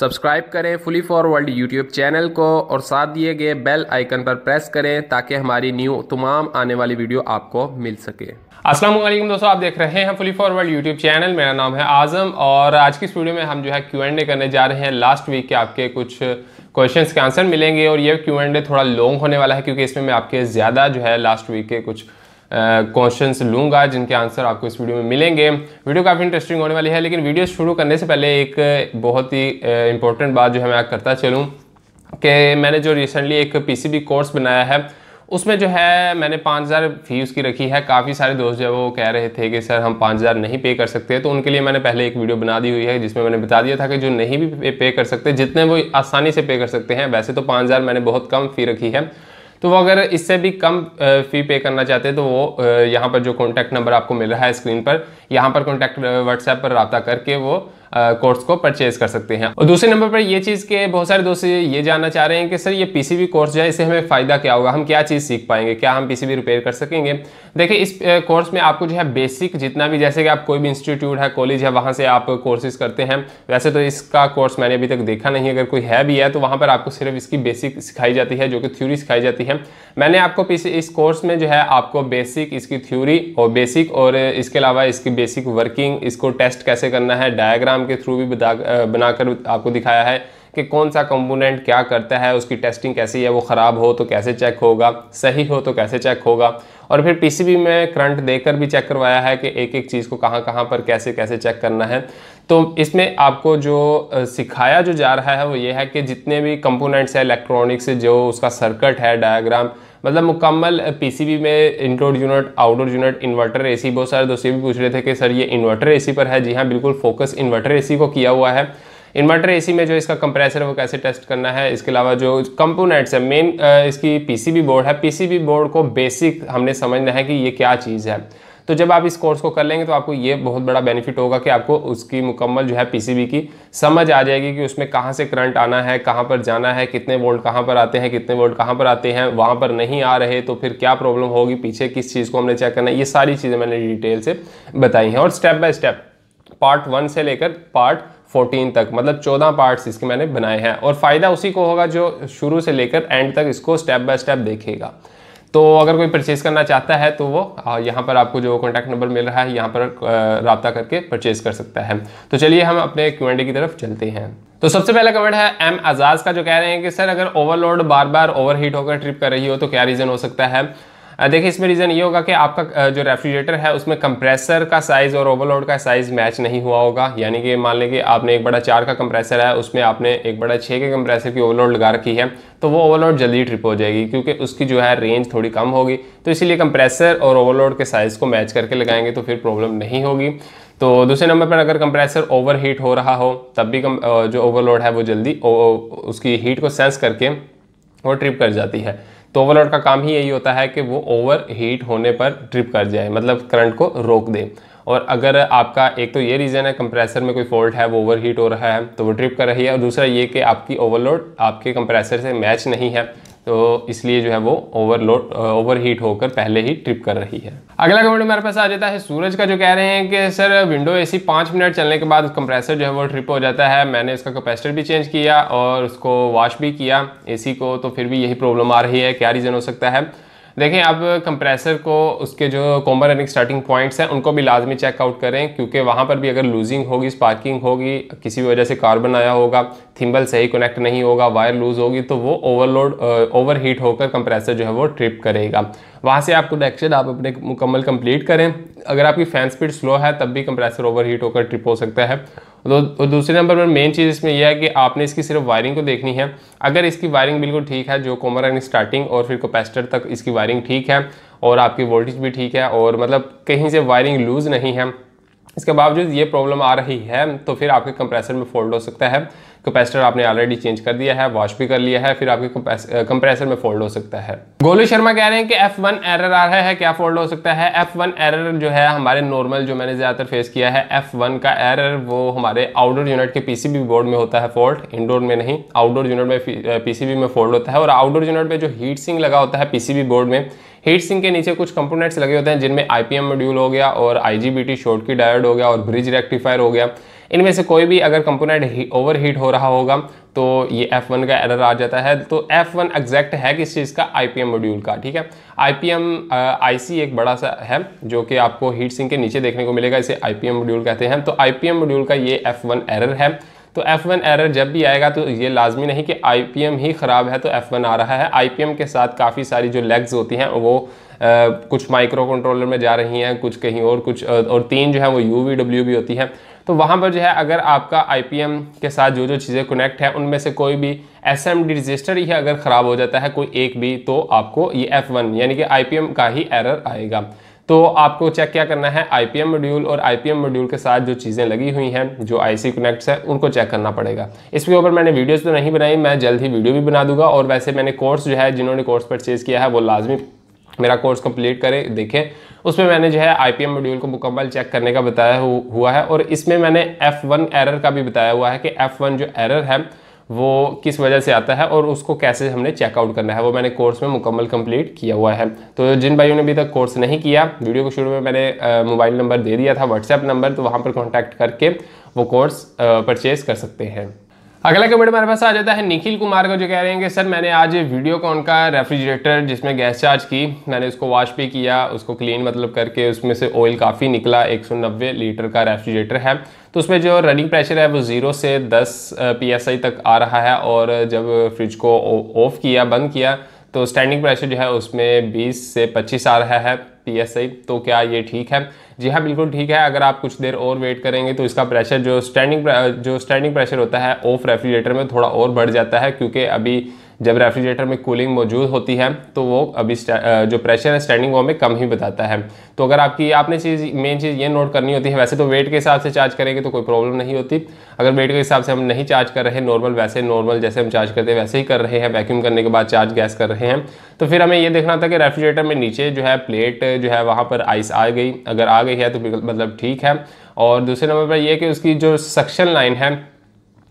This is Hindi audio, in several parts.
सब्सक्राइब करें फुली फॉरवर्ल्ड यूट्यूब चैनल को और साथ दिए गए बेल आइकन पर प्रेस करें ताकि हमारी न्यू तमाम आने वाली वीडियो आपको मिल सके वालेकुम दोस्तों आप देख रहे हैं फुली फॉरवर्ड यूट्यूब चैनल मेरा नाम है आज़म और आज की इस वीडियो में हम जो है क्यू एंड ए करने जा रहे हैं लास्ट वीक के आपके कुछ क्वेश्चंस के आंसर मिलेंगे और ये क्यू एंड ए थोड़ा लॉन्ग होने वाला है क्योंकि इसमें मैं आपके ज़्यादा जो है लास्ट वीक के कुछ क्वेश्चन लूंगा जिनके आंसर आपको इस वीडियो में मिलेंगे वीडियो काफ़ी इंटरेस्टिंग होने वाली है लेकिन वीडियो शुरू करने से पहले एक बहुत ही इंपॉर्टेंट बात जो है मैं करता चलूँ कि मैंने जो रिसेंटली एक पी कोर्स बनाया है उसमें जो है मैंने पाँच हज़ार फीस की रखी है काफ़ी सारे दोस्त जो है वो कह रहे थे कि सर हम पाँच हज़ार नहीं पे कर सकते तो उनके लिए मैंने पहले एक वीडियो बना दी हुई है जिसमें मैंने बता दिया था कि जो नहीं भी पे कर सकते जितने वो आसानी से पे कर सकते हैं वैसे तो पाँच हज़ार मैंने बहुत कम फ़ी रखी है तो वो अगर इससे भी कम फ़ी पे करना चाहते हैं तो वो यहाँ पर जो कॉन्टैक्ट नंबर आपको मिल रहा है स्क्रीन पर यहाँ पर कॉन्टैक्ट व्हाट्सएप पर रबता करके वो कोर्स को परचेज कर सकते हैं और दूसरे नंबर पर ये चीज़ के बहुत सारे दोस्त ये जानना चाह रहे हैं कि सर ये पीसीबी कोर्स जो है इससे हमें फ़ायदा क्या होगा हम क्या चीज़ सीख पाएंगे क्या हम पीसीबी रिपेयर कर सकेंगे देखिए इस कोर्स में आपको जो है बेसिक जितना भी जैसे कि आप कोई भी इंस्टीट्यूट है कॉलेज है वहाँ से आप कोर्सेज करते हैं वैसे तो इसका कोर्स मैंने अभी तक देखा नहीं अगर कोई है भी है तो वहाँ पर आपको सिर्फ इसकी बेसिक सिखाई जाती है जो कि थ्योरी सिखाई जाती है मैंने आपको इस कोर्स में जो है आपको बेसिक इसकी थ्योरी और बेसिक और इसके अलावा इसकी बेसिक वर्किंग इसको टेस्ट कैसे करना है डायग्राम के थ्रू भी बनाकर आपको दिखाया है कि कौन सा कंपोनेंट क्या करता है उसकी टेस्टिंग कैसी है वो ख़राब हो तो कैसे चेक होगा सही हो तो कैसे चेक होगा और फिर पीसीबी में करंट देकर भी चेक करवाया है कि एक एक चीज़ को कहाँ कहाँ पर कैसे कैसे चेक करना है तो इसमें आपको जो सिखाया जो जा रहा है वो ये है कि जितने भी कंपोनेंट्स हैं इलेक्ट्रॉनिक्स जो उसका सर्कट है डायाग्राम मतलब मुकम्मल पीसीबी में indoor unit outdoor unit inverter AC बहुत सारे दोस्तों भी पूछ रहे थे कि सर ये इन्वर्टर एसी पर है जी हाँ बिल्कुल फोकस इन्वर्टर एसी को किया हुआ है इन्वर्टर एसी में जो इसका कंप्रेसर है वो कैसे टेस्ट करना है इसके अलावा जो कंपोनेंट्स है मेन इसकी पीसीबी बोर्ड है पीसीबी बोर्ड को बेसिक हमने समझना है कि ये क्या चीज़ है तो जब आप इस कोर्स को कर लेंगे तो आपको ये बहुत बड़ा बेनिफिट होगा कि आपको उसकी मुकम्मल जो है पीसीबी की समझ आ जाएगी कि उसमें कहाँ से करंट आना है कहाँ पर जाना है कितने वोल्ट कहाँ पर आते हैं कितने वोल्ट कहाँ पर आते हैं वहाँ पर नहीं आ रहे तो फिर क्या प्रॉब्लम होगी पीछे किस चीज़ को हमने चेक करना है ये सारी चीज़ें मैंने डिटेल से बताई हैं और step by step part one से लेकर पार्ट फोर्टीन तक मतलब चौदह पार्ट्स इसके मैंने बनाए हैं और फ़ायदा उसी को होगा जो शुरू से लेकर एंड तक इसको स्टेप बाय स्टेप देखेगा तो अगर कोई परचेज़ करना चाहता है तो वो यहाँ पर आपको जो कॉन्टैक्ट नंबर मिल रहा है यहाँ पर रबता करके परचेज़ कर सकता है तो चलिए हम अपने क्यूमेंटी की तरफ चलते हैं तो सबसे पहला कमेंट है एम आजाज का जो कह रहे हैं कि सर अगर ओवरलोड बार बार ओवरहीट होकर ट्रिप कर रही हो तो क्या रीज़न हो सकता है देखिए इसमें रीज़न ये होगा कि आपका जो रेफ्रिजरेटर है उसमें कंप्रेसर का साइज़ और ओवरलोड का साइज़ मैच नहीं हुआ होगा यानी कि मान लें कि आपने एक बड़ा चार का कंप्रेसर है उसमें आपने एक बड़ा छः के कंप्रेसर की ओवरलोड लगा रखी है तो वो ओवरलोड जल्दी ट्रिप हो जाएगी क्योंकि उसकी जो है रेंज थोड़ी कम होगी तो इसीलिए कंप्रेसर और ओवरलोड के साइज़ को मैच करके लगाएंगे तो फिर प्रॉब्लम नहीं होगी तो दूसरे नंबर पर अगर कंप्रेसर ओवर हीट हो रहा हो तब भी कम, जो ओवरलोड है वो जल्दी उसकी हीट को सेंस करके वो ट्रिप कर जाती है तो ओवरलोड का काम ही यही होता है कि वो ओवर हीट होने पर ड्रिप कर जाए मतलब करंट को रोक दे और अगर आपका एक तो ये रीज़न है कंप्रेसर में कोई फॉल्ट है वो ओवर हीट हो रहा है तो वो ड्रिप कर रही है और दूसरा ये कि आपकी ओवरलोड आपके कंप्रेसर से मैच नहीं है तो इसलिए जो है वो ओवरलोड ओवर हीट होकर पहले ही ट्रिप कर रही है अगला कमेंट मेरे पास आ जाता है सूरज का जो कह रहे हैं कि सर विंडो एसी पाँच मिनट चलने के बाद कंप्रेसर जो है वो ट्रिप हो जाता है मैंने उसका कैपेसिटर भी चेंज किया और उसको वॉश भी किया ए को तो फिर भी यही प्रॉब्लम आ रही है क्या रीज़न हो सकता है देखें अब कंप्रेसर को उसके जो कोम्बर रनिंग स्टार्टिंग पॉइंट्स हैं उनको भी लाजमी चेकआउट करें क्योंकि वहाँ पर भी अगर लूजिंग होगी स्पार्किंग होगी किसी भी वजह से कार्बन आया होगा थिम्बल सही कनेक्ट नहीं होगा वायर लूज़ होगी तो वो ओवरलोड ओवर हीट होकर कंप्रेसर जो है वो ट्रिप करेगा वहाँ से आप कनेक्शन आप अपने मुकम्मल कंप्लीट करें अगर आपकी फ़ैन स्पीड स्लो है तब भी कंप्रेसर ओवर हीट होकर ट्रिप हो सकता है और दूसरे नंबर पर मेन चीज़ इसमें यह है कि आपने इसकी सिर्फ वायरिंग को देखनी है अगर इसकी वायरिंग बिल्कुल ठीक है जो कोमर एंड स्टार्टिंग और फिर कोपेस्टर तक इसकी वायरिंग ठीक है और आपकी वोल्टेज भी ठीक है और मतलब कहीं से वायरिंग लूज़ नहीं है इसके बावजूद ये प्रॉब्लम आ रही है तो फिर आपके कंप्रेसर में फोल्ड हो सकता है कैपेसिटर आपने ऑलरेडी चेंज कर दिया है वॉश भी कर लिया है फिर आपके कंप्रेसर में फोल्ड हो सकता है गोलू शर्मा कह रहे हैं कि F1 एरर आ रहा है क्या फोल्ड हो सकता है एफ वन एरर जो है हमारे नॉर्मल जो मैंने ज़्यादातर फेस किया है एफ वन का एरर वो हमारे आउटडोर यूनिट के पीसीबी बोर्ड में होता है फोल्ट इनडोर में नहीं आउटडोर यूनिट में पीसीबी में फोल्ड होता है और आउटडोर यूनिट में जो हीट सिंग लगा होता है पीसीबी बोर्ड में हीट सिंह के नीचे कुछ कंपोनेंट्स लगे होते हैं जिनमें आईपीएम मॉड्यूल हो गया और आईजीबीटी शॉर्ट की डायोड हो गया और ब्रिज रेक्टिफायर हो गया इनमें से कोई भी अगर कंपोनेंट ओवर हीट हो रहा होगा तो ये F1 का एरर आ जाता है तो F1 एग्जैक्ट है किस चीज़ का आई मॉड्यूल का ठीक है आई पी uh, एक बड़ा सा है जो कि आपको हीट सिंक के नीचे देखने को मिलेगा इसे आई मॉड्यूल कहते हैं तो आई मॉड्यूल का ये F1 एरर है तो F1 एरर जब भी आएगा तो ये लाजमी नहीं कि आई ही ख़राब है तो F1 आ रहा है आई के साथ काफ़ी सारी जो लेग्स होती हैं वो आ, कुछ माइक्रो कंट्रोलर में जा रही हैं कुछ कहीं और कुछ और तीन जो है वो यू भी होती है तो वहाँ पर जो है अगर आपका आई के साथ जो जो चीज़ें कनेक्ट है उनमें से कोई भी एस एम रजिस्टर ही अगर ख़राब हो जाता है कोई एक भी तो आपको ये एफ वन यानी कि आई का ही एरर आएगा तो आपको चेक क्या करना है आईपीएम मॉड्यूल और आईपीएम मॉड्यूल के साथ जो चीज़ें लगी हुई हैं जो आईसी कनेक्ट्स है उनको चेक करना पड़ेगा इसके ऊपर मैंने वीडियोस तो नहीं बनाई मैं जल्द ही वीडियो भी बना दूंगा और वैसे मैंने कोर्स जो है जिन्होंने कोर्स परचेज़ किया है वो लाजमी मेरा कोर्स कंप्लीट करें देखें उसमें मैंने जो है आईपीएम मॉड्यूल को मुकम्मल चेक करने का बताया हुआ है और इसमें मैंने एफ़ वन एरर का भी बताया हुआ है कि एफ़ वन जो एरर है वो किस वजह से आता है और उसको कैसे हमने चेकआउट करना है वो मैंने कोर्स में मुकम्मल कंप्लीट किया हुआ है तो जिन भाइयों ने अभी तक कोर्स नहीं किया वीडियो को शुरू में मैंने मोबाइल नंबर दे दिया था व्हाट्सएप नंबर तो वहाँ पर कॉन्टैक्ट करके वो कोर्स परचेज़ कर सकते हैं अगला कमेंट हमारे पास आ जाता है निखिल कुमार का जो कह रहे हैं कि सर मैंने आज वीडियो कॉन का रेफ्रिजरेटर जिसमें गैस चार्ज की मैंने उसको वॉश भी किया उसको क्लीन मतलब करके उसमें से ऑयल काफ़ी निकला 190 लीटर का रेफ्रिजरेटर है तो उसमें जो रनिंग प्रेशर है वो ज़ीरो से 10 पीएसआई तक आ रहा है और जब फ्रिज को ऑफ किया बंद किया तो स्टैंडिंग प्रेशर जो है उसमें बीस से पच्चीस आ रहा है पीएसआई तो क्या ये ठीक है जी हाँ बिल्कुल ठीक है अगर आप कुछ देर और वेट करेंगे तो इसका प्रेशर जो स्टैंडिंग जो स्टैंडिंग प्रेशर होता है ऑफ रेफ्रिजरेटर में थोड़ा और बढ़ जाता है क्योंकि अभी जब रेफ्रिजरेटर में कूलिंग मौजूद होती है तो वो अभी जो प्रेशर है स्टैंडिंग वो में कम ही बताता है तो अगर आपकी आपने चीज़ मेन चीज़ ये नोट करनी होती है वैसे तो वेट के हिसाब से चार्ज करेंगे तो कोई प्रॉब्लम नहीं होती अगर वेट के हिसाब से हम नहीं चार्ज कर रहे नॉर्मल वैसे नॉर्मल जैसे हम चार्ज करते हैं वैसे ही कर रहे हैं वैक्यूम करने के बाद चार्ज गैस कर रहे हैं तो फिर हमें यह देखना था कि रेफ्रिजरेटर में नीचे जो है प्लेट जो है वहाँ पर आइस आ गई अगर आ गई है तो मतलब ठीक है और दूसरे नंबर पर यह कि उसकी जो सक्शन लाइन है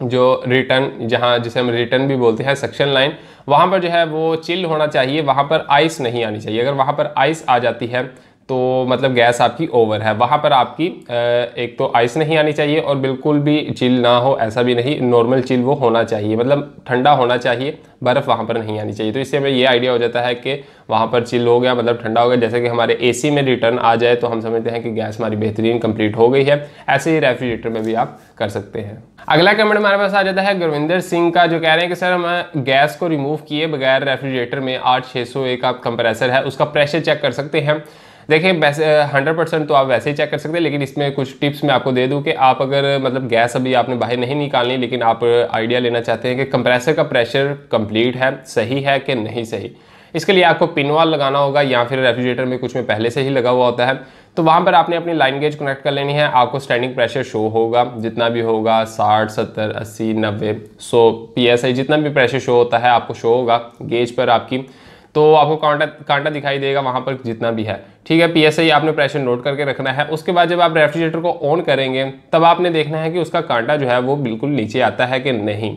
जो रिटर्न जहाँ जिसे हम रिटर्न भी बोलते हैं सेक्शन लाइन वहाँ पर जो है वो चिल होना चाहिए वहाँ पर आइस नहीं आनी चाहिए अगर वहाँ पर आइस आ जाती है तो मतलब गैस आपकी ओवर है वहाँ पर आपकी एक तो आइस नहीं आनी चाहिए और बिल्कुल भी चिल ना हो ऐसा भी नहीं नॉर्मल चिल वो होना चाहिए मतलब ठंडा होना चाहिए बर्फ़ वहाँ पर नहीं आनी चाहिए तो इससे हमें ये आइडिया हो जाता है कि वहाँ पर चिल हो गया मतलब ठंडा हो गया जैसे कि हमारे ए में रिटर्न आ जाए तो हम समझते हैं कि गैस हमारी बेहतरीन कंप्लीट हो गई है ऐसे ही रेफ्रिजरेटर में भी आप कर सकते हैं अगला कमेंट हमारे पास आ जाता है गुरविंदर सिंह का जो कह रहे हैं कि सर हम गैस को रिमूव किए बगैर रेफ्रिजरेटर में आठ छः सौ एक आप कंप्रेसर है उसका प्रेशर चेक कर सकते हैं देखिए वैसे हंड्रेड परसेंट तो आप वैसे ही चेक कर सकते हैं लेकिन इसमें कुछ टिप्स मैं आपको दे दूँ कि आप अगर मतलब गैस अभी आपने बाहर नहीं निकालनी लेकिन आप आइडिया लेना चाहते हैं कि कंप्रेसर का प्रेशर कंप्लीट है सही है कि नहीं सही इसके लिए आपको पिन वाल लगाना होगा या फिर रेफ्रिजरेटर में कुछ में पहले से ही लगा हुआ होता है तो वहाँ पर आपने अपनी लाइन गेज कनेक्ट कर लेनी है आपको स्टैंडिंग प्रेशर शो होगा जितना भी होगा साठ सत्तर अस्सी नब्बे सौ पी जितना भी प्रेशर शो होता है आपको शो होगा गेज पर आपकी तो आपको कांटा कांटा दिखाई देगा वहाँ पर जितना भी है ठीक है पीएसआई आपने प्रेशर नोट करके रखना है उसके बाद जब आप रेफ्रिजरेटर को ऑन करेंगे तब आपने देखना है कि उसका कांटा जो है वो बिल्कुल नीचे आता है कि नहीं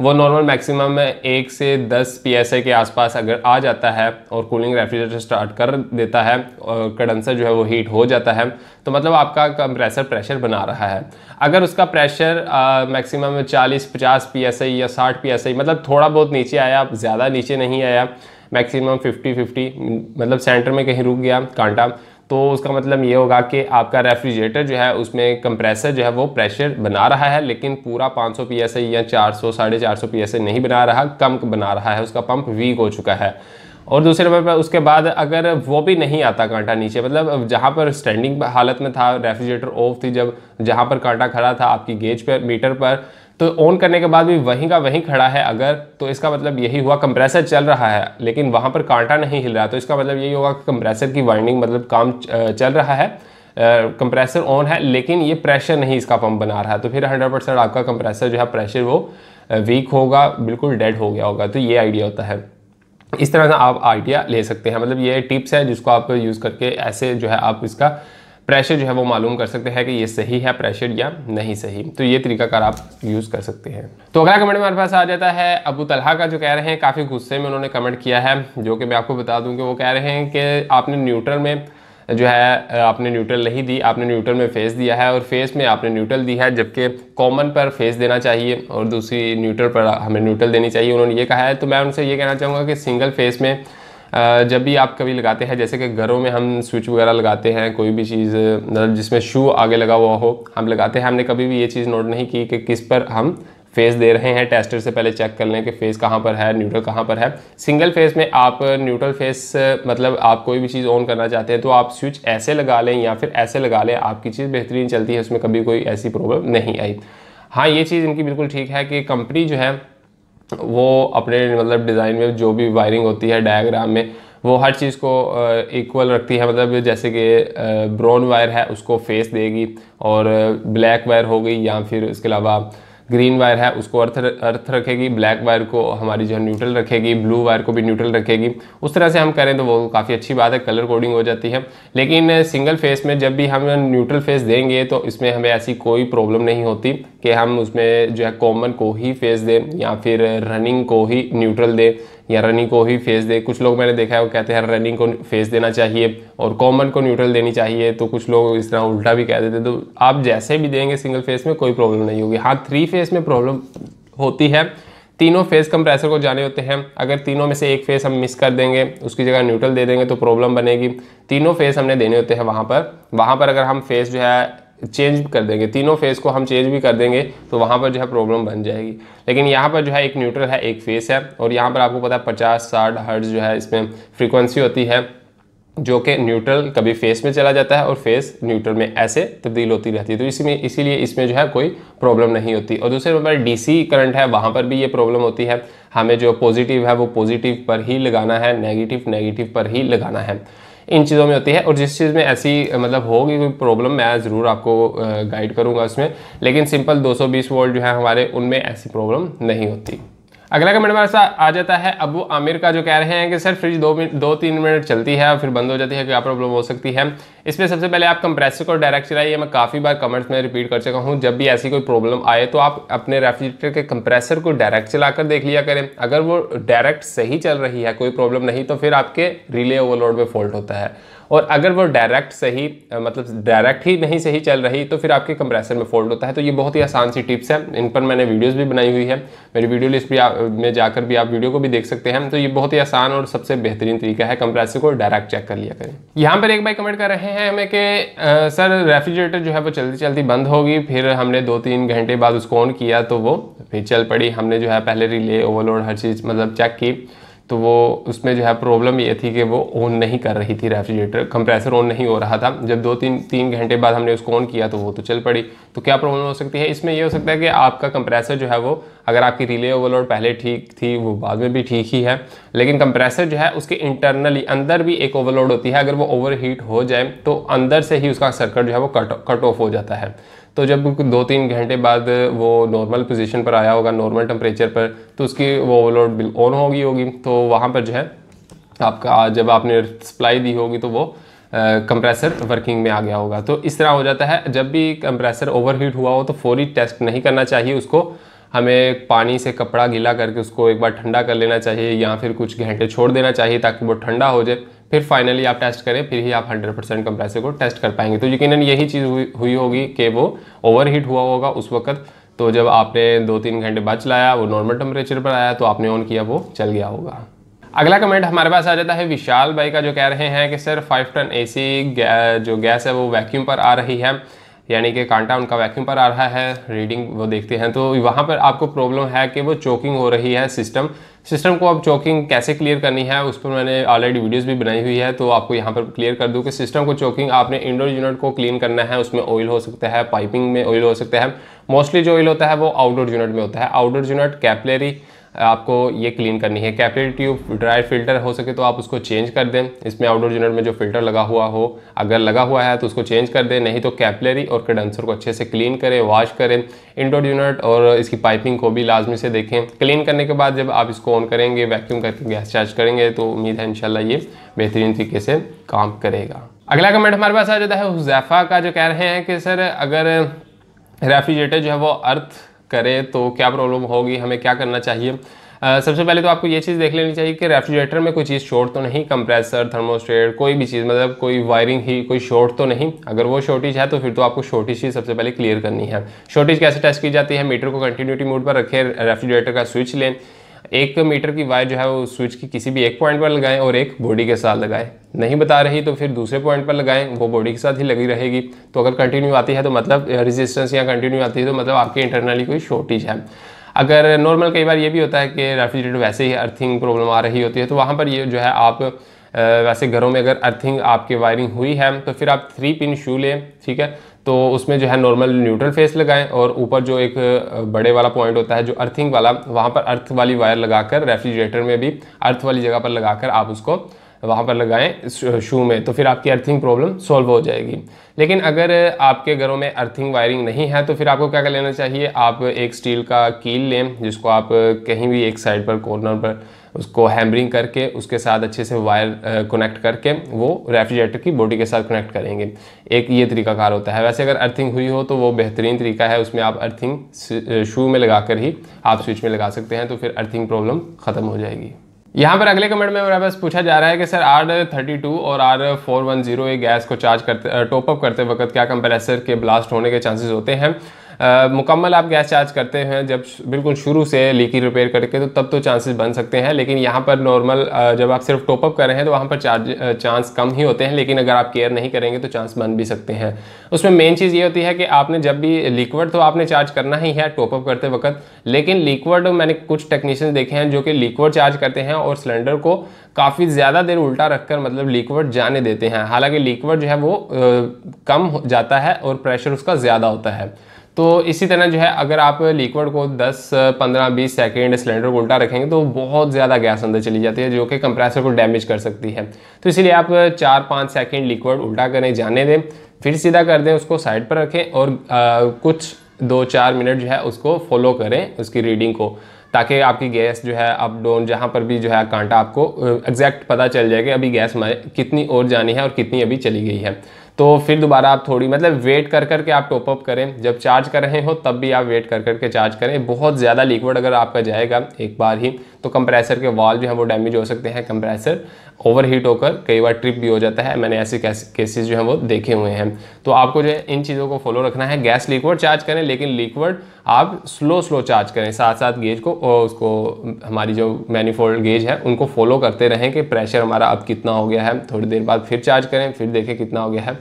वो नॉर्मल मैक्सिमम एक से दस पी के आसपास अगर आ जाता है और कूलिंग रेफ्रिजरेटर स्टार्ट कर देता है और कडनसर जो है वो हीट हो जाता है तो मतलब आपका कंप्रेसर प्रेशर बना रहा है अगर उसका प्रेशर मैक्सिमम 40 50 पी या 60 पी मतलब थोड़ा बहुत नीचे आया ज़्यादा नीचे नहीं आया मैक्सिमम 50 50 मतलब सेंटर में कहीं रुक गया कांटा तो उसका मतलब ये होगा कि आपका रेफ्रिजरेटर जो है उसमें कंप्रेसर जो है वो प्रेशर बना रहा है लेकिन पूरा 500 सौ पी एस या चार सौ साढ़े चार सौ पी एस नहीं बना रहा कम बना रहा है उसका पंप वीक हो चुका है और दूसरे नंबर पर उसके बाद अगर वो भी नहीं आता कांटा नीचे मतलब जहाँ पर स्टैंडिंग हालत में था रेफ्रिजरेटर ऑफ थी जब जहाँ पर कांटा खड़ा था आपकी गेज पर मीटर पर तो ऑन करने के बाद भी वहीं का वहीं खड़ा है अगर तो इसका मतलब यही हुआ कंप्रेसर चल रहा है लेकिन वहाँ पर कांटा नहीं हिल रहा तो इसका मतलब यही होगा कि कंप्रेसर की वाइंडिंग मतलब काम चल रहा है कंप्रेसर ऑन है लेकिन ये प्रेशर नहीं इसका पंप बना रहा है तो फिर 100 परसेंट आपका कंप्रेसर जो है प्रेशर वो वीक होगा बिल्कुल डेड हो गया होगा तो ये आइडिया होता है इस तरह से आप आइडिया ले सकते हैं मतलब ये टिप्स है जिसको आप यूज़ करके ऐसे जो है आप इसका प्रेशर जो है वो मालूम कर सकते हैं कि ये सही है प्रेशर या नहीं सही तो ये तरीकाकार आप यूज़ कर सकते हैं तो अगला कमेंट हमारे पास आ जाता है अबू तलहा का जो कह रहे हैं काफ़ी गुस्से में उन्होंने कमेंट किया है जो कि मैं आपको बता दूँ कि वो कह रहे हैं कि आपने न्यूट्रल में जो है आपने न्यूट्रल नहीं दी आपने न्यूट्रल में फेस दिया है और फेस में आपने न्यूट्रल दी है जबकि कॉमन पर फेस देना चाहिए और दूसरी न्यूट्रल पर हमें न्यूट्रल देनी चाहिए उन्होंने ये कहा है तो मैं उनसे ये कहना चाहूँगा कि सिंगल फेस में जब भी आप कभी लगाते हैं जैसे कि घरों में हम स्विच वगैरह लगाते हैं कोई भी चीज़ मतलब जिसमें शू आगे लगा हुआ हो हम लगाते हैं हमने कभी भी ये चीज़ नोट नहीं की कि किस पर हम फेस दे रहे हैं टेस्टर से पहले चेक कर लें कि फेस कहाँ पर है न्यूट्रल कहाँ पर है सिंगल फेस में आप न्यूट्रल फेस मतलब आप कोई भी चीज़ ऑन करना चाहते हैं तो आप स्विच ऐसे लगा लें या फिर ऐसे लगा लें आपकी चीज़ बेहतरीन चलती है उसमें कभी कोई ऐसी प्रॉब्लम नहीं आई हाँ ये चीज़ इनकी बिल्कुल ठीक है कि कंपनी जो है वो अपने मतलब डिज़ाइन में जो भी वायरिंग होती है डायग्राम में वो हर चीज़ को इक्वल रखती है मतलब जैसे कि ब्राउन वायर है उसको फेस देगी और ब्लैक वायर हो गई या फिर इसके अलावा ग्रीन वायर है उसको अर्थ अर्थ रखेगी ब्लैक वायर को हमारी जो है न्यूट्रल रखेगी ब्लू वायर को भी न्यूट्रल रखेगी उस तरह से हम करें तो वो काफ़ी अच्छी बात है कलर कोडिंग हो जाती है लेकिन सिंगल फेस में जब भी हम न्यूट्रल फेस देंगे तो इसमें हमें ऐसी कोई प्रॉब्लम नहीं होती कि हम उसमें जो है कॉमन को ही फेस दें या फिर रनिंग को ही न्यूट्रल दें या रनिंग को ही फेस दे कुछ लोग मैंने देखा है वो कहते हैं रनिंग को फेस देना चाहिए और कॉमन को न्यूट्रल देनी चाहिए तो कुछ लोग इस तरह उल्टा भी कह देते तो आप जैसे भी देंगे सिंगल फेस में कोई प्रॉब्लम नहीं होगी हाँ थ्री फेस में प्रॉब्लम होती है तीनों फेज़ कंप्रेसर को जाने होते हैं अगर तीनों में से एक फ़ेस हम मिस कर देंगे उसकी जगह न्यूट्रल दे देंगे तो प्रॉब्लम बनेगी तीनों फेज़ हमने देने होते हैं वहाँ पर वहाँ पर अगर हम फेस जो है चेंज कर देंगे तीनों फेज़ को हम चेंज भी कर देंगे तो वहाँ पर जो है प्रॉब्लम बन जाएगी लेकिन यहाँ पर जो है एक न्यूट्रल है एक फेस है और यहाँ पर आपको पता है पचास साठ हर्ट्ज जो है इसमें फ्रीक्वेंसी होती है जो कि न्यूट्रल कभी फेस में चला जाता है और फेस न्यूट्रल में ऐसे तब्दील होती रहती है तो इसी में इसीलिए इसमें जो है कोई प्रॉब्लम नहीं होती और दूसरे नंबर डीसी करंट है वहाँ पर भी ये प्रॉब्लम होती है हमें जो पॉजिटिव है वो पॉजिटिव पर ही लगाना है नेगेटिव नेगेटिव पर ही लगाना है इन चीज़ों में होती है और जिस चीज़ में ऐसी मतलब होगी कोई प्रॉब्लम मैं ज़रूर आपको गाइड करूँगा उसमें लेकिन सिंपल 220 वोल्ट जो है हमारे उनमें ऐसी प्रॉब्लम नहीं होती अगला कमेंट हमारे साथ आ जाता है अबू आमिर का जो कह रहे हैं कि सर फ्रिज दो मिनट दो तीन मिनट चलती है और फिर बंद हो जाती है क्या प्रॉब्लम हो सकती है इसमें सबसे पहले आप कंप्रेसर को डायरेक्ट चलाइए मैं काफ़ी बार कमेंट्स में रिपीट कर चुका हूँ जब भी ऐसी कोई प्रॉब्लम आए तो आप अपने रेफ्रिजरेटर के कंप्रेसर को डायरेक्ट चलाकर देख लिया करें अगर वो डायरेक्ट सही चल रही है कोई प्रॉब्लम नहीं तो फिर आपके रिले ओवरलोड में फॉल्ट होता है और अगर वो डायरेक्ट सही मतलब डायरेक्ट ही नहीं सही चल रही तो फिर आपके कंप्रेसर में फोल्ड होता है तो ये बहुत ही आसान सी टिप्स है इन पर मैंने वीडियोस भी बनाई हुई है मेरी वीडियो लिस्ट भी में जाकर भी आप वीडियो को भी देख सकते हैं तो ये बहुत ही आसान और सबसे बेहतरीन तरीका है कंप्रेसर को डायरेक्ट चेक कर लिया करें यहाँ पर एक बार कमेंट कर रहे हैं हमें कि सर रेफ्रिजरेटर जो है वो चलती चलती बंद होगी फिर हमने दो तीन घंटे बाद उसको ऑन किया तो वो फिर चल पड़ी हमने जो है पहले रिले ओवरलोड हर चीज़ मतलब चेक की तो वो उसमें जो है प्रॉब्लम ये थी कि वो ऑन नहीं कर रही थी रेफ्रिजरेटर कंप्रेसर ऑन नहीं हो रहा था जब दो तीन तीन घंटे बाद हमने उसको ऑन किया तो वो तो चल पड़ी तो क्या प्रॉब्लम हो सकती है इसमें ये हो सकता है कि आपका कंप्रेसर जो है वो अगर आपकी रिले ओवरलोड पहले ठीक थी वो बाद में भी ठीक ही है लेकिन कंप्रेसर जो है उसके इंटरनली अंदर भी एक ओवरलोड होती है अगर वो ओवर हो जाए तो अंदर से ही उसका सर्कट जो है वो कट कट ऑफ हो जाता है तो जब दो तीन घंटे बाद वो नॉर्मल पोजीशन पर आया होगा नॉर्मल टेम्परेचर पर तो उसकी वो ओवरलोड ऑन होगी होगी तो वहाँ पर जो है आपका जब आपने सप्लाई दी होगी तो वो कंप्रेसर वर्किंग में आ गया होगा तो इस तरह हो जाता है जब भी कंप्रेसर ओवरहीट हुआ हो तो फौरी टेस्ट नहीं करना चाहिए उसको हमें पानी से कपड़ा गीला करके उसको एक बार ठंडा कर लेना चाहिए या फिर कुछ घंटे छोड़ देना चाहिए ताकि वो ठंडा हो जाए फिर फाइनली आप टेस्ट करें फिर ही आप 100 परसेंट कंप्रेसर को टेस्ट कर पाएंगे तो यकीनन यही चीज़ हुई हुई होगी कि वो ओवरहीट हुआ होगा उस वक्त तो जब आपने दो तीन घंटे बाद चलाया वो नॉर्मल टेम्परेचर पर आया तो आपने ऑन किया वो चल गया होगा अगला कमेंट हमारे पास आ जाता है विशाल भाई का जो कह रहे हैं कि सर फाइव टन एसी जो गैस है वो वैक्यूम पर आ रही है यानी कि कांटा उनका वैक्यूम पर आ रहा है रीडिंग वो देखते हैं तो वहाँ पर आपको प्रॉब्लम है कि वो चोकिंग हो रही है सिस्टम सिस्टम को अब चोकिंग कैसे क्लियर करनी है उस पर मैंने ऑलरेडी वीडियोस भी बनाई हुई है तो आपको यहाँ पर क्लियर कर दूँ कि सिस्टम को चोकिंग आपने इंडोर यूनिट को क्लीन करना है उसमें ऑयल हो सकता है पाइपिंग में ऑयल हो सकता है मोस्टली जो ऑयल होता है वो आउटडोर यूनिट में होता है आउटडोर यूनिट कैपलेरी आपको ये क्लीन करनी है कैपिलरी ट्यूब ड्राई फिल्टर हो सके तो आप उसको चेंज कर दें इसमें आउटडोर यूनिट में जो फिल्टर लगा हुआ हो अगर लगा हुआ है तो उसको चेंज कर दें नहीं तो कैपिलरी और कंडेंसर को अच्छे से क्लीन करें वॉश करें इंडोर यूनिट और इसकी पाइपिंग को भी लाजमी से देखें क्लीन करने के बाद जब आप इसको ऑन करेंगे वैक्यूम करके गैस चार्ज करेंगे तो उम्मीद है इन ये बेहतरीन तरीके से काम करेगा अगला कमेंट हमारे पास आ जाता है हुजैफा का जो कह रहे हैं कि सर अगर रेफ्रिजरेटर जो है वो अर्थ करें तो क्या प्रॉब्लम होगी हमें क्या करना चाहिए Uh, सबसे पहले तो आपको ये चीज़ देख लेनी चाहिए कि रेफ्रिजरेटर में कोई चीज़ शॉर्ट तो नहीं कंप्रेसर थर्मोस्टेट कोई भी चीज़ मतलब कोई वायरिंग ही कोई शॉर्ट तो नहीं अगर वो शॉर्टेज है तो फिर तो आपको शॉर्टेज ही सबसे पहले क्लियर करनी है शॉर्टेज कैसे टेस्ट की जाती है मीटर को कंटिन्यूटी मोड पर रखें रेफ्रिजरेटर का स्विच लें एक मीटर की वायर जो है वो स्विच की किसी भी एक पॉइंट पर लगाएं और एक बॉडी के साथ लगाएं नहीं बता रही तो फिर दूसरे पॉइंट पर लगाएं वो बॉडी के साथ ही लगी रहेगी तो अगर कंटिन्यू आती है तो मतलब रेजिस्टेंस या कंटिन्यू आती है तो मतलब आपके इंटरनली कोई शॉर्टेज है अगर नॉर्मल कई बार ये भी होता है कि रेफ्रिजरेटर वैसे ही अर्थिंग प्रॉब्लम आ रही होती है तो वहाँ पर ये जो है आप वैसे घरों में अगर अर्थिंग आपके वायरिंग हुई है तो फिर आप थ्री पिन शू लें ठीक है तो उसमें जो है नॉर्मल न्यूट्रल फेस लगाएं और ऊपर जो एक बड़े वाला पॉइंट होता है जो अर्थिंग वाला वहाँ पर अर्थ वाली वायर लगाकर रेफ्रिजरेटर में भी अर्थ वाली जगह पर लगाकर आप उसको वहाँ पर लगाएं शू में तो फिर आपकी अर्थिंग प्रॉब्लम सॉल्व हो जाएगी लेकिन अगर आपके घरों में अर्थिंग वायरिंग नहीं है तो फिर आपको क्या कर लेना चाहिए आप एक स्टील का कील लें जिसको आप कहीं भी एक साइड पर कॉर्नर पर उसको हैमरिंग करके उसके साथ अच्छे से वायर कनेक्ट करके वो रेफ्रिजरेटर की बॉडी के साथ कनेक्ट करेंगे एक ये तरीकाकार होता है वैसे अगर अर्थिंग हुई हो तो वो बेहतरीन तरीका है उसमें आप अर्थिंग शू में लगा कर ही आप स्विच में लगा सकते हैं तो फिर अर्थिंग प्रॉब्लम ख़त्म हो जाएगी यहाँ पर अगले कमेंट में मेरे पास पूछा जा रहा है कि सर आर थर्टी टू और R four one zero gas को चार्ज करते टॉपअप करते वक्त क्या कंप्रेसर के ब्लास्ट होने के चांसेस होते हैं मुकम्मल आप गैस चार्ज करते हैं जब बिल्कुल शुरू से लीकी रिपेयर करके तो तब तो चांसेस बन सकते हैं लेकिन यहाँ पर नॉर्मल जब आप सिर्फ टॉपअप कर रहे हैं तो वहाँ पर चार्ज चांस कम ही होते हैं लेकिन अगर आप केयर नहीं करेंगे तो चांस बन भी सकते हैं उसमें मेन चीज़ ये होती है कि आपने जब भी लिक्विड तो आपने चार्ज करना ही है टॉपअप करते वक्त लेकिन लिक्विड मैंने कुछ टेक्नीशियन देखे हैं जो कि लिक्विड चार्ज करते हैं और सिलेंडर को काफ़ी ज़्यादा देर उल्टा रखकर मतलब लिक्विड जाने देते हैं हालांकि लिक्विड जो है वो आ, कम जाता है और प्रेशर उसका ज़्यादा होता है तो इसी तरह जो है अगर आप लिक्विड को 10 15 20 सेकेंड सिलेंडर को उल्टा रखेंगे तो बहुत ज़्यादा गैस अंदर चली जाती है जो कि कंप्रेसर को डैमेज कर सकती है तो इसीलिए आप चार पाँच सेकेंड लिक्विड उल्टा करें जाने दें फिर सीधा कर दें उसको साइड पर रखें और आ, कुछ दो चार मिनट जो है उसको फॉलो करें उसकी रीडिंग को ताकि आपकी गैस जो है अप डाउन जहाँ पर भी जो है कांटा आपको एग्जैक्ट पता चल जाए कि अभी गैस कितनी और जानी है और कितनी अभी चली गई है तो फिर दोबारा आप थोड़ी मतलब वेट कर कर के आप टॉपअप करें जब चार्ज कर रहे हो तब भी आप वेट कर कर के चार्ज करें बहुत ज़्यादा लिक्विड अगर आपका जाएगा एक बार ही तो कंप्रेसर के वाल जो है वो डैमेज हो सकते हैं कंप्रेसर ओवरहीट होकर कई बार ट्रिप भी हो जाता है मैंने ऐसे केसेस जो हैं वो देखे हुए हैं तो आपको जो है इन चीज़ों को फॉलो रखना है गैस लिक्विड चार्ज करें लेकिन लिक्विड आप स्लो स्लो चार्ज करें साथ साथ गेज को और उसको हमारी जो मैनीफोल्ड गेज है उनको फॉलो करते रहें कि प्रेशर हमारा अब कितना हो गया है थोड़ी देर बाद फिर चार्ज करें फिर देखें कितना हो गया है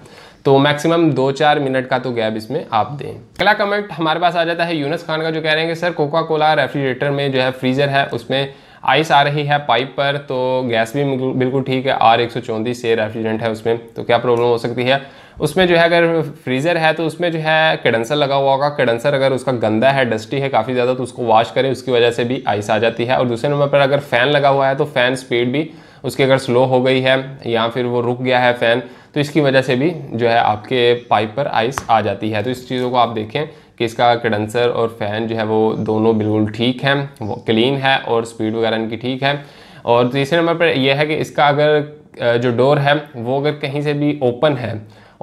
तो मैक्सिमम दो चार मिनट का तो गैप इसमें आप दें अगला कमेंट हमारे पास आ जाता है यूनस खान का जो कह रहे हैं कि सर कोका कोला रेफ्रिजरेटर में जो है फ्रीज़र है उसमें आइस आ रही है पाइप पर तो गैस भी बिल्कुल ठीक है आर एक से रेफ्रिजरेंट है उसमें तो क्या प्रॉब्लम हो सकती है उसमें जो है अगर फ्रीज़र है तो उसमें जो है कडेंसर लगा हुआ होगा कडेंसर अगर उसका गंदा है डस्टी है काफ़ी ज़्यादा तो उसको वॉश करें उसकी वजह से भी आइस आ जाती है और दूसरे नंबर पर अगर फ़ैन लगा हुआ है तो फ़ैन स्पीड भी उसकी अगर स्लो हो गई है या फिर वो रुक गया है फ़ैन तो इसकी वजह से भी जो है आपके पाइप पर आइस आ जाती है तो इस चीज़ों को आप देखें कि इसका कंडेंसर और फ़ैन जो है वो दोनों बिल्कुल ठीक हैं वो क्लीन है और स्पीड वगैरह इनकी ठीक है और तीसरे नंबर पर यह है कि इसका अगर जो डोर है वो अगर कहीं से भी ओपन है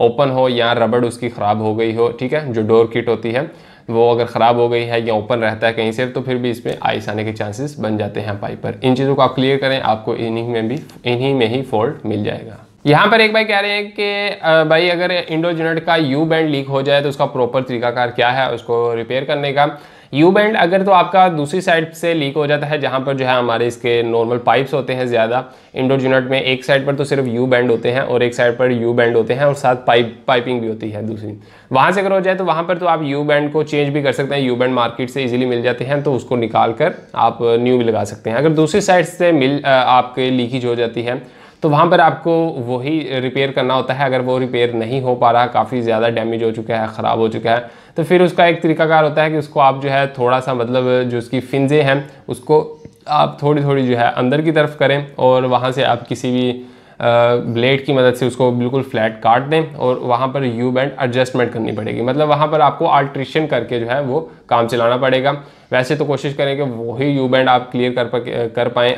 ओपन हो या रबड़ उसकी ख़राब हो गई हो ठीक है जो डोर किट होती है वो अगर ख़राब हो गई है या ओपन रहता है कहीं से तो फिर भी इसमें आइस आने के चांसेस बन जाते हैं पाइप पर इन चीज़ों को आप क्लियर करें आपको इन्हीं में भी इन्हीं में ही फॉल्ट मिल जाएगा यहाँ पर एक भाई कह रहे हैं कि भाई अगर इंडो यूनिट का यू बैंड लीक हो जाए तो उसका प्रॉपर तरीकाकार क्या है उसको रिपेयर करने का यू बैंड अगर तो आपका दूसरी साइड से लीक हो जाता है जहाँ पर जो है हमारे इसके नॉर्मल पाइप्स होते हैं ज़्यादा इंडोर यूनिट में एक साइड पर तो सिर्फ यू बैंड होते हैं और एक साइड पर यू बैंड होते हैं और साथ पाइप पाइपिंग भी होती है दूसरी वहाँ से अगर हो जाए तो वहाँ पर तो आप यू बैंड को चेंज भी कर सकते हैं यू बैंड मार्केट से ईजिली मिल जाते हैं तो उसको निकाल कर आप न्यू भी लगा सकते हैं अगर दूसरी साइड से मिल आपके लीकेज हो जाती है तो वहाँ पर आपको वही रिपेयर करना होता है अगर वो रिपेयर नहीं हो पा रहा काफ़ी ज़्यादा डैमेज हो चुका है ख़राब हो चुका है तो फिर उसका एक तरीकाकार होता है कि उसको आप जो है थोड़ा सा मतलब जो उसकी फिंजे हैं उसको आप थोड़ी थोड़ी जो है अंदर की तरफ करें और वहाँ से आप किसी भी ब्लेड की मदद से उसको बिल्कुल फ्लैट काट दें और वहाँ पर यू बैंड एडजस्टमेंट करनी पड़ेगी मतलब वहाँ पर आपको आल्ट्रेशन करके जो है वो काम चलाना पड़ेगा वैसे तो कोशिश करें कि वही यू बैंड आप क्लियर कर पा कर पाएँ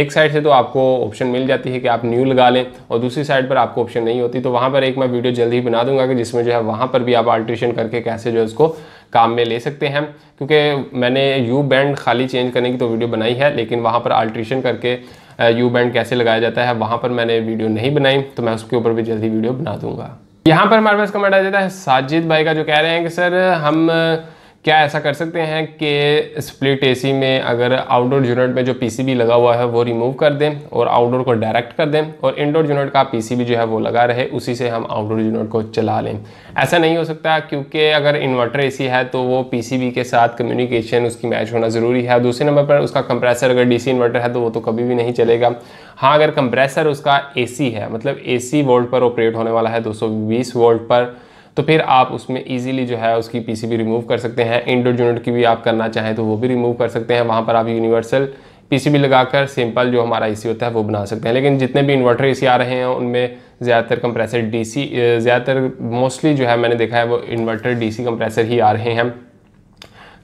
एक साइड से तो आपको ऑप्शन मिल जाती है कि आप न्यू लगा लें और दूसरी साइड पर आपको ऑप्शन नहीं होती तो वहाँ पर एक मैं वीडियो जल्दी ही बना दूंगा कि जिसमें जो है वहाँ पर भी आप आल्ट्रेशन करके कैसे जो है उसको काम में ले सकते हैं क्योंकि मैंने यू बैंड खाली चेंज करने की तो वीडियो बनाई है लेकिन वहाँ पर आल्ट्रेशन करके यू बैंड कैसे लगाया जाता है वहाँ पर मैंने वीडियो नहीं बनाई तो मैं उसके ऊपर भी जल्दी वीडियो बना दूंगा यहाँ पर हमारे पास कमेंट आ जाता है साजिद भाई का जो कह रहे हैं कि सर हम क्या ऐसा कर सकते हैं कि स्प्लिट एसी में अगर आउटडोर यूनिट में जो पीसीबी लगा हुआ है वो रिमूव कर दें और आउटडोर को डायरेक्ट कर दें और इनडोर यूनिट का पीसीबी जो है वो लगा रहे उसी से हम आउटडोर यूनिट को चला लें ऐसा नहीं हो सकता क्योंकि अगर इन्वर्टर एसी है तो वो पीसीबी के साथ कम्युनिकेशन उसकी मैच होना ज़रूरी है दूसरे नंबर पर उसका कंप्रेसर अगर डी इन्वर्टर है तो वो तो कभी भी नहीं चलेगा हाँ अगर कंप्रेसर उसका ए है मतलब ए वोल्ट पर ऑपरेट होने वाला है दो वोल्ट पर तो फिर आप उसमें इजीली जो है उसकी पीसीबी रिमूव कर सकते हैं इंडोर यूनिट की भी आप करना चाहें तो वो भी रिमूव कर सकते हैं वहाँ पर आप यूनिवर्सल पीसीबी लगाकर सिंपल जो हमारा एसी होता है वो बना सकते हैं लेकिन जितने भी इन्वर्टर एसी आ रहे हैं उनमें ज़्यादातर कंप्रेसर डीसी ज़्यादातर मोस्टली जो है मैंने देखा है वो इन्वर्टर डीसी कंप्रेसर ही आ रहे हैं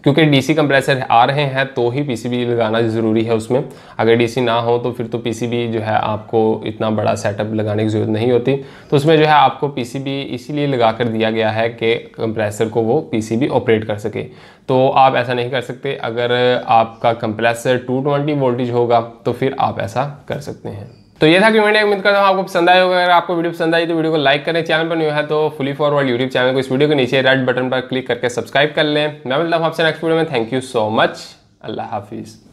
क्योंकि डीसी कंप्रेसर आ रहे हैं तो ही पीसीबी लगाना ज़रूरी है उसमें अगर डीसी ना हो तो फिर तो पीसीबी जो है आपको इतना बड़ा सेटअप लगाने की ज़रूरत नहीं होती तो उसमें जो है आपको पीसीबी इसीलिए लगा कर दिया गया है कि कंप्रेसर को वो पीसीबी ऑपरेट कर सके तो आप ऐसा नहीं कर सकते अगर आपका कंप्रेसर टू वोल्टेज होगा तो फिर आप ऐसा कर सकते हैं तो ये था कि मैंने उम्मीद करता हूँ आपको पसंद आया होगा अगर आपको वीडियो पसंद आई तो वीडियो को लाइक करें चैनल पर न्यू है तो फुली फॉरवर्ड यूट्यूब चैनल को इस वीडियो के नीचे रेड बटन पर क्लिक करके सब्सक्राइब कर लें मैं मिलता हूँ आपसे नेक्स्ट वीडियो में थैंक यू सो मच अल्लाह हाफिज़